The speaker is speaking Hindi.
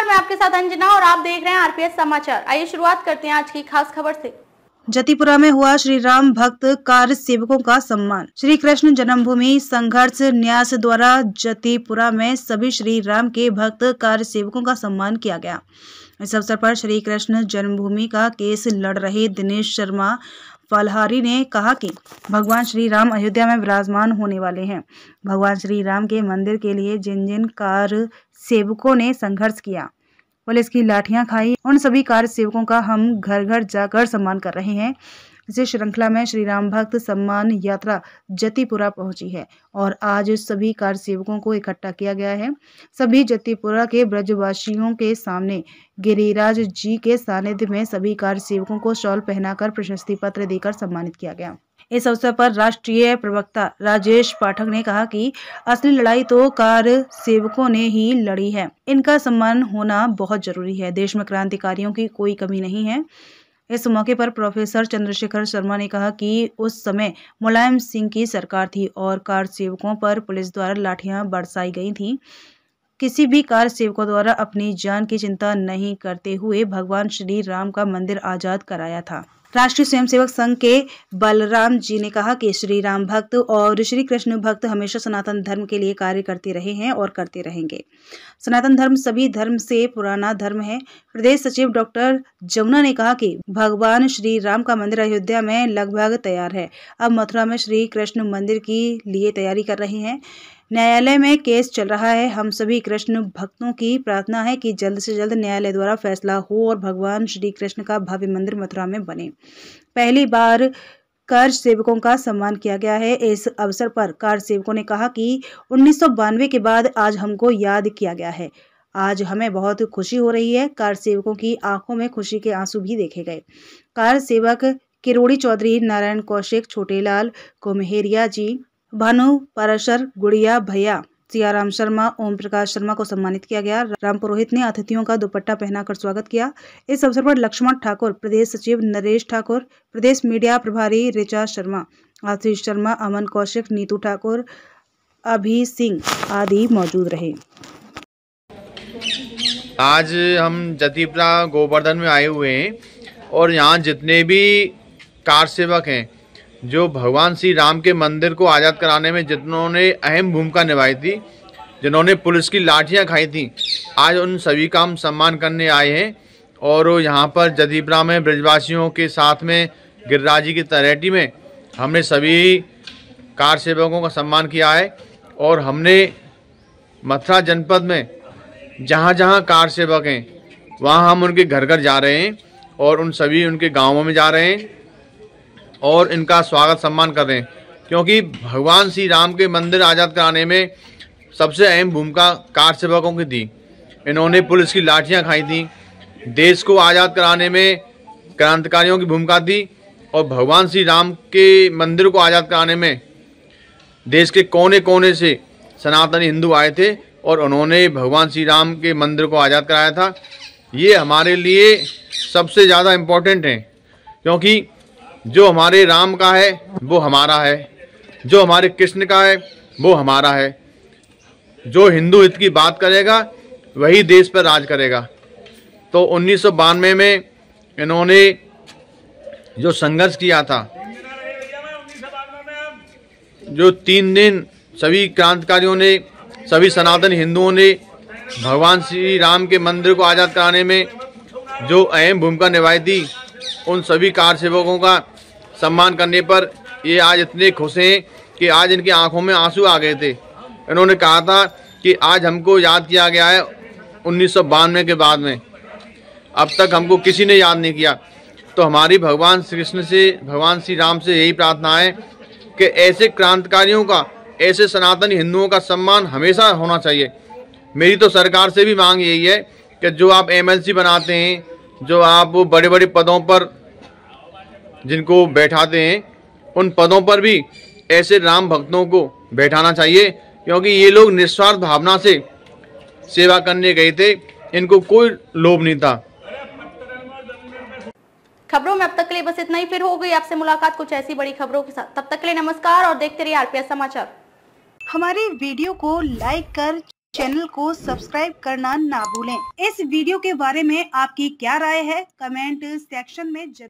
नमस्कार मैं आपके साथ अंजना और आप देख रहे हैं आरपीएस समाचार आइए शुरुआत करते हैं आज की खास खबर से जतिपुरा में हुआ श्री राम भक्त कार्य सेवकों का सम्मान श्री कृष्ण जन्मभूमि संघर्ष न्यास द्वारा जतिपुरा में सभी श्री राम के भक्त कार्य सेवकों का सम्मान किया गया इस अवसर पर श्री कृष्ण जन्मभूमि का केस लड़ रहे दिनेश शर्मा फलहारी ने कहा कि भगवान श्री राम अयोध्या में विराजमान होने वाले हैं भगवान श्री राम के मंदिर के लिए जिन जिन कार सेवकों ने संघर्ष किया पुलिस की लाठियां खाई उन सभी कार सेवकों का हम घर घर जाकर सम्मान कर रहे हैं इसी श्रृंखला में श्री राम भक्त सम्मान यात्रा जतिपुरा पहुंची है और आज सभी कार सेवकों को इकट्ठा किया गया है सभी जतिपुरा के ब्रजवासियों के सामने गिरिराज जी के सानिध्य में सभी कार सेवकों को शॉल पहनाकर प्रशस्ति पत्र देकर सम्मानित किया गया इस अवसर पर राष्ट्रीय प्रवक्ता राजेश पाठक ने कहा कि असली लड़ाई तो कार सेवकों ने ही लड़ी है इनका सम्मान होना बहुत जरूरी है देश में क्रांतिकारियों की कोई कमी नहीं है इस मौके पर प्रोफेसर चंद्रशेखर शर्मा ने कहा कि उस समय मुलायम सिंह की सरकार थी और कार सेवकों पर पुलिस द्वारा लाठियां बरसाई गई थीं किसी भी कार सेवकों द्वारा अपनी जान की चिंता नहीं करते हुए भगवान श्री राम का मंदिर आज़ाद कराया था राष्ट्रीय स्वयंसेवक संघ के बलराम जी ने कहा कि श्री राम भक्त और श्री कृष्ण भक्त हमेशा सनातन धर्म के लिए कार्य करते रहे हैं और करते रहेंगे सनातन धर्म सभी धर्म से पुराना धर्म है प्रदेश सचिव डॉक्टर जमुना ने कहा कि भगवान श्री राम का मंदिर अयोध्या में लगभग तैयार है अब मथुरा में श्री कृष्ण मंदिर की लिए तैयारी कर रहे हैं न्यायालय में केस चल रहा है हम सभी कृष्ण भक्तों की प्रार्थना है कि जल्द से जल्द न्यायालय द्वारा फैसला हो और भगवान श्री कृष्ण का भव्य मंदिर मथुरा में बने पहली बार कार सेवकों का सम्मान किया गया है इस अवसर पर कार सेवकों ने कहा कि उन्नीस के बाद आज हमको याद किया गया है आज हमें बहुत खुशी हो रही है कार सेवकों की आंखों में खुशी के आंसू भी देखे गए कार सेवक किरोड़ी चौधरी नारायण कौशिक छोटेलाल कुम्हेरिया जी भानु पाराशर गुड़िया भैया सियाराम शर्मा ओम प्रकाश शर्मा को सम्मानित किया गया राम पुरोहित ने अतिथियों का दुपट्टा पहनाकर स्वागत किया इस अवसर पर लक्ष्मण ठाकुर प्रदेश सचिव नरेश ठाकुर प्रदेश मीडिया प्रभारी ऋचा शर्मा आशीष शर्मा अमन कौशिक नीतू ठाकुर अभि सिंह आदि मौजूद रहे आज हम जतीपुरा गोवर्धन में आए हुए हैं और यहाँ जितने भी कार सेवक हैं जो भगवान श्री राम के मंदिर को आज़ाद कराने में जिन्होंने अहम भूमिका निभाई थी जिन्होंने पुलिस की लाठियाँ खाई थी आज उन सभी का हम सम्मान करने आए हैं और यहाँ पर जदीपरा में ब्रजवासियों के साथ में गिरिराज जी की तरेटी में हमने सभी कार सेवकों का सम्मान किया है और हमने मथुरा जनपद में जहाँ जहाँ कार सेवक हैं वहाँ हम उनके घर घर जा रहे हैं और उन सभी उनके गाँवों में जा रहे हैं और इनका स्वागत सम्मान करें क्योंकि भगवान श्री राम के मंदिर आज़ाद कराने में सबसे अहम भूमिका कार सेवकों की थी इन्होंने पुलिस की लाठियाँ खाई थी देश को आज़ाद कराने में क्रांतिकारियों की भूमिका थी और भगवान श्री राम के मंदिर को आज़ाद कराने में देश के कोने कोने से सनातनी हिंदू आए थे और उन्होंने भगवान श्री राम के मंदिर को आज़ाद कराया था ये हमारे लिए सबसे ज़्यादा इम्पोर्टेंट हैं क्योंकि जो हमारे राम का है वो हमारा है जो हमारे कृष्ण का है वो हमारा है जो हिंदू हित की बात करेगा वही देश पर राज करेगा तो उन्नीस में इन्होंने जो संघर्ष किया था जो तीन दिन सभी क्रांतिकारियों ने सभी सनातन हिंदुओं ने भगवान श्री राम के मंदिर को आज़ाद कराने में जो अहम भूमिका निभाई थी उन सभी कार सेवकों का सम्मान करने पर ये आज इतने खुश हैं कि आज इनकी आंखों में आंसू आ गए थे इन्होंने कहा था कि आज हमको याद किया गया है उन्नीस के बाद में अब तक हमको किसी ने याद नहीं किया तो हमारी भगवान श्री कृष्ण से भगवान श्री राम से यही प्रार्थना है कि ऐसे क्रांतिकारियों का ऐसे सनातन हिंदुओं का सम्मान हमेशा होना चाहिए मेरी तो सरकार से भी मांग यही है कि जो आप एमएलसी बनाते हैं जो आप वो बड़े बड़े पदों पर जिनको बैठाते हैं उन पदों पर भी ऐसे राम भक्तों को बैठाना चाहिए क्योंकि ये लोग निस्वार्थ भावना से सेवा करने गए थे इनको कोई लोभ नहीं था खबरों में अब तक के लिए बस इतना ही फिर हो गई आपसे मुलाकात कुछ ऐसी बड़ी खबरों के साथ तब तक के लिए नमस्कार और देखते रहिए आरपीएस समाचार हमारे वीडियो को लाइक कर चैनल को सब्सक्राइब करना ना भूलें इस वीडियो के बारे में आपकी क्या राय है कमेंट सेक्शन में जरूर